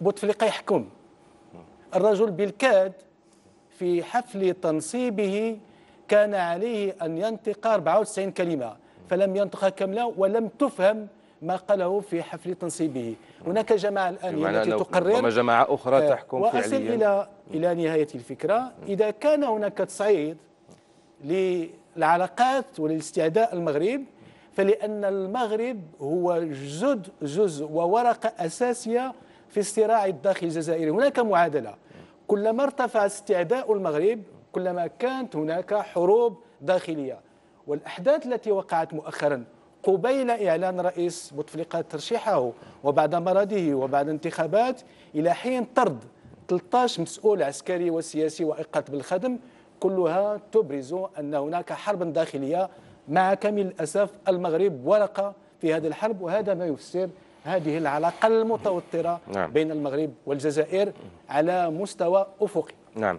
بوتفليقه يحكم الرجل بالكاد في حفل تنصيبه كان عليه أن ينطق 94 كلمة فلم ينطقها كاملة ولم تفهم ما قاله في حفل تنصيبه هناك جماعة الآن التي تقرر جماعة أخرى آه، تحكم وأصل فعليا إلى, إلى نهاية الفكرة إذا كان هناك تصعيد للعلاقات وللاستعداء المغرب فلأن المغرب هو جزء جزء وورقة أساسية في الصراع الداخلي الجزائري هناك معادلة كلما ارتفع استعداء المغرب كلما كانت هناك حروب داخلية والأحداث التي وقعت مؤخرا قبيل إعلان رئيس بوتفليقة ترشيحه وبعد مرضه وبعد انتخابات إلى حين طرد 13 مسؤول عسكري وسياسي وإقاط بالخدم كلها تبرز أن هناك حربا داخلية مع كامل الأسف المغرب ورقة في هذه الحرب وهذا ما يفسر هذه العلاقة المتوترة نعم. بين المغرب والجزائر على مستوى أفقي نعم